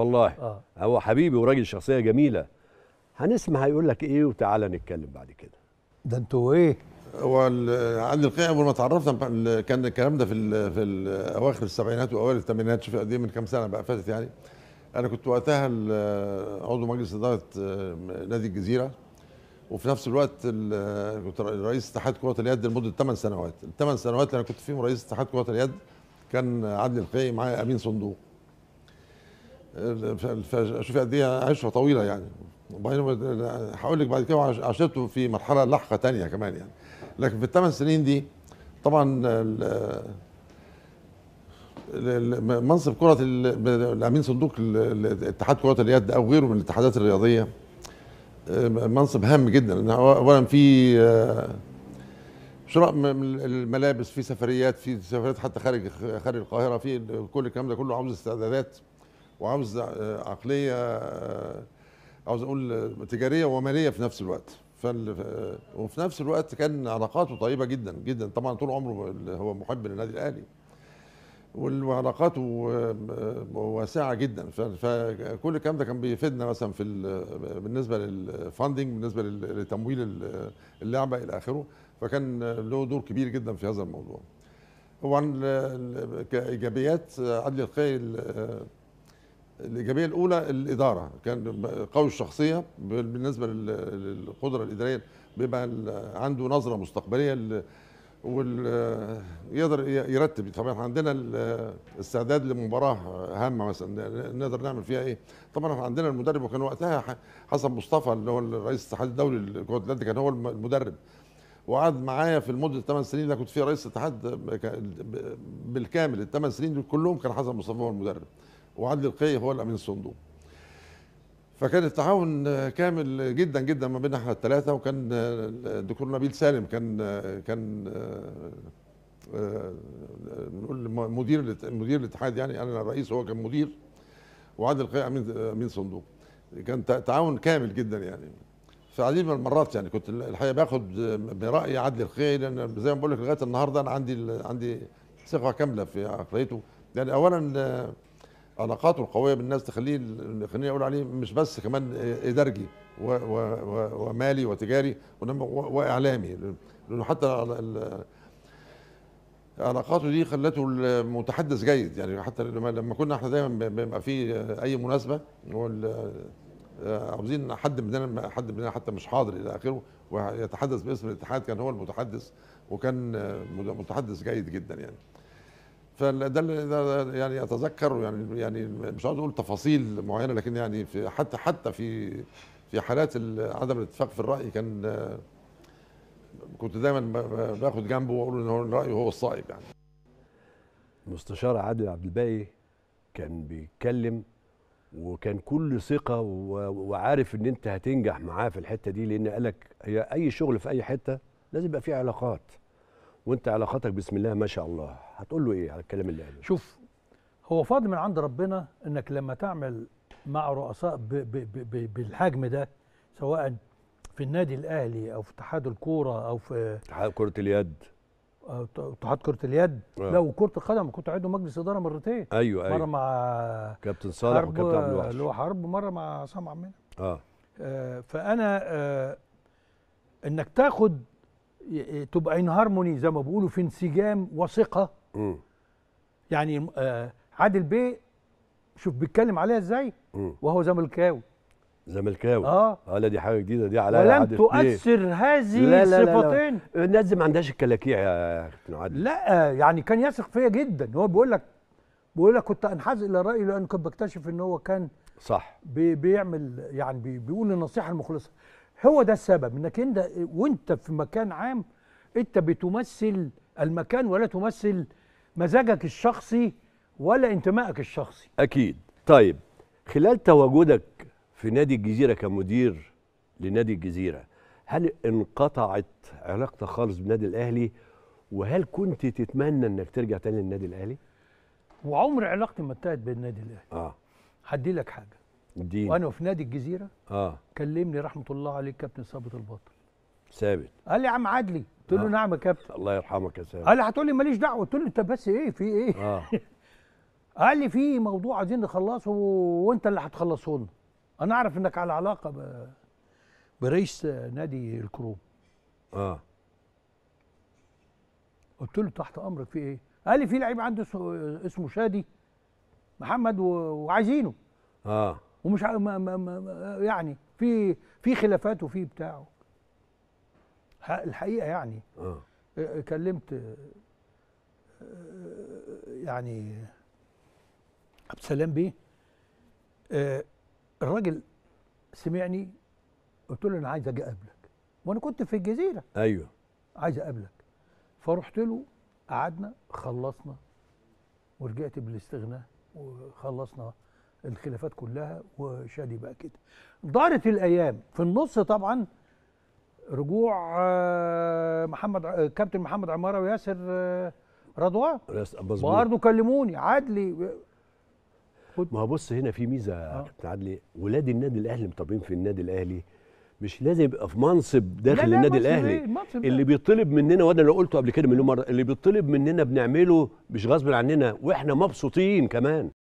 والله آه. هو حبيبي وراجل شخصيه جميله هنسمع هيقول لك ايه وتعالى نتكلم بعد كده ده انتوا ايه هو عندي الحقيقه اول ما اتعرفت كان الكلام ده في الـ في الـ اواخر السبعينات واوائل الثمانينات شوف قد ايه من كام سنه بقى فاتت يعني انا كنت وقتها عضو مجلس اداره آه، نادي الجزيره وفي نفس الوقت كنت رئيس اتحاد كره اليد لمده 8 سنوات الثمان سنوات اللي انا كنت فيهم رئيس اتحاد كره اليد كان عدلي القيعي معايا امين صندوق شوف قد ايه عشره طويله يعني وبعدين هقول لك بعد كده عشرته في مرحله لاحقه ثانيه كمان يعني لكن في الثمان سنين دي طبعا منصب كره الامين صندوق اتحاد كره اليد او غيره من الاتحادات الرياضيه منصب هام جدا اولا في شراء الملابس في سفريات في سفريات حتى خارج خارج القاهره في كل الكلام ده كله عاوز استعدادات وعاوز عقليه عاوز اقول تجاريه وماليه في نفس الوقت فال وفي نفس الوقت كان علاقاته طيبه جدا جدا طبعا طول عمره هو محب للنادي الاهلي وعلاقاته آه، واسعه جدا فكل الكلام ده كان بيفيدنا مثلا في بالنسبه للفاندنج بالنسبه لتمويل اللعبه الى اخره فكان له دور كبير جدا في هذا الموضوع طبعا كايجابيات عدلي القيل آه، الايجابيه الاولى الاداره كان قوي الشخصيه بالنسبه للقدره الاداريه بيبقى عنده نظره مستقبليه ويقدر يرتب طبعا احنا عندنا الاستعداد لمباراه هامه مثلا نقدر نعمل فيها ايه طبعا احنا عندنا المدرب وكان وقتها حسن مصطفى اللي هو الرئيس الاتحاد الدولي لكره اليد كان هو المدرب وقعد معايا في المده الثمان سنين اللي كنت فيها رئيس الاتحاد بالكامل الثمان سنين دول كلهم كان حسن مصطفى هو المدرب وعدل القية هو الأمين الصندوق فكان التعاون كامل جدا جدا ما بين احنا الثلاثه وكان الدكتور نبيل سالم كان كان نقول مدير مدير الاتحاد يعني, يعني انا الرئيس هو كان مدير وعادل القيعي امين امين صندوق كان تعاون كامل جدا يعني في عديد من المرات يعني كنت الحقيقه باخد براي عادل القيعي لان زي ما بقول لك لغايه النهارده انا عندي عندي ثقه كامله في عقليته لان يعني اولا علاقاته القويه بالناس تخليه خليني اقول عليه مش بس كمان ادارجي ومالي وتجاري واعلامي لانه حتى علاقاته دي خلته متحدث جيد يعني حتى لما كنا احنا دايما بيبقى في اي مناسبه آه، عاوزين حد مننا حد مننا حتى مش حاضر الى اخره ويتحدث باسم الاتحاد كان هو المتحدث وكان آه، متحدث جيد جدا يعني فده اللي يعني اتذكر يعني يعني مش عاوز اقول تفاصيل معينه لكن يعني في حتى حتى في في حالات عدم الاتفاق في الراي كان كنت دايما باخد جنبه واقول ان رايه هو الصائب يعني المستشار عادل عبد الباقي كان بيتكلم وكان كل ثقه وعارف ان انت هتنجح معاه في الحته دي لان قالك هي اي شغل في اي حته لازم يبقى فيه علاقات وانت علاقتك بسم الله ما شاء الله هتقول له ايه على الكلام اللي قاله شوف هو فضل من عند ربنا انك لما تعمل مع رؤساء بـ بـ بـ بـ بالحجم ده سواء في النادي الاهلي او في اتحاد الكوره او في اتحاد كره اليد اتحاد كره اليد آه. لا وكره القدم كنت عضو مجلس اداره مرتين ايوه ايوه مره مع كابتن صالح وكابتن عبد الوهاب اللي هو حرب ومره مع عصام عمنا آه. اه فانا آه انك تاخد تبقى ان هارموني زي ما بيقولوا في انسجام وثقه يعني آه عادل بيه شوف بيتكلم عليها ازاي وهو زملكاوي زملكاوي اه اه لا دي حاجه جديده دي على ولم عادل تؤثر بيه. هذه لا لا الصفتين لا لا. الناس دي ما عندهاش الكلاكيع يا كابتن عادل لا آه، يعني كان يثق فيا جدا هو بيقول لك بيقول لك كنت انحاز الى رايي لان كنت بكتشف ان هو كان صح بي بيعمل يعني بي بيقول النصيحه المخلصه هو ده السبب انك انت وانت في مكان عام انت بتمثل المكان ولا تمثل مزاجك الشخصي ولا انتمائك الشخصي اكيد طيب خلال تواجدك في نادي الجزيره كمدير لنادي الجزيره هل انقطعت علاقتك خالص بالنادي الاهلي وهل كنت تتمنى انك ترجع تاني للنادي الاهلي وعمر علاقتي ما انتهت بالنادي الاهلي اه هدي لك حاجه دي. وانا في نادي الجزيره اه كلمني رحمه الله عليه كابتن ثابت الباطل ثابت قال لي يا عم عدلي قلت له آه. نعم يا كابتن الله يرحمك يا ثابت قال لي هتقول لي ماليش دعوه قلت له انت بس ايه في ايه آه. قال لي في موضوع عايزين نخلصه وانت اللي هتخلصه لنا انا اعرف انك على علاقه ب... برئيس نادي الكروم اه قلت له تحت امرك في ايه قال لي في لعيب عنده اسمه شادي محمد و... وعايزينه اه ومش ما ما ما يعني في في خلافات وفي بتاع الحقيقه يعني آه. آه، كلمت آه، آه، يعني عبد السلام بيه الراجل سمعني قلت له انا عايز اجي اقابلك وانا كنت في الجزيره ايوه عايز اقابلك فرحت له قعدنا خلصنا ورجعت بالاستغناء وخلصنا الخلافات كلها وشادي بقى كده دارت الايام في النص طبعا رجوع آه، محمد آه، كابتن محمد عماره وياسر آه، رضوان برضه كلموني عدلي ما هو بص هنا في ميزه آه. كابتن عدلي ولاد النادي الاهلي مطبقين في النادي الاهلي مش لازم يبقى في منصب داخل لا لا النادي الاهلي إيه؟ اللي بيطلب مننا وانا لو قلته قبل كده مليون مره اللي بيطلب مننا بنعمله مش غصب عننا واحنا مبسوطين كمان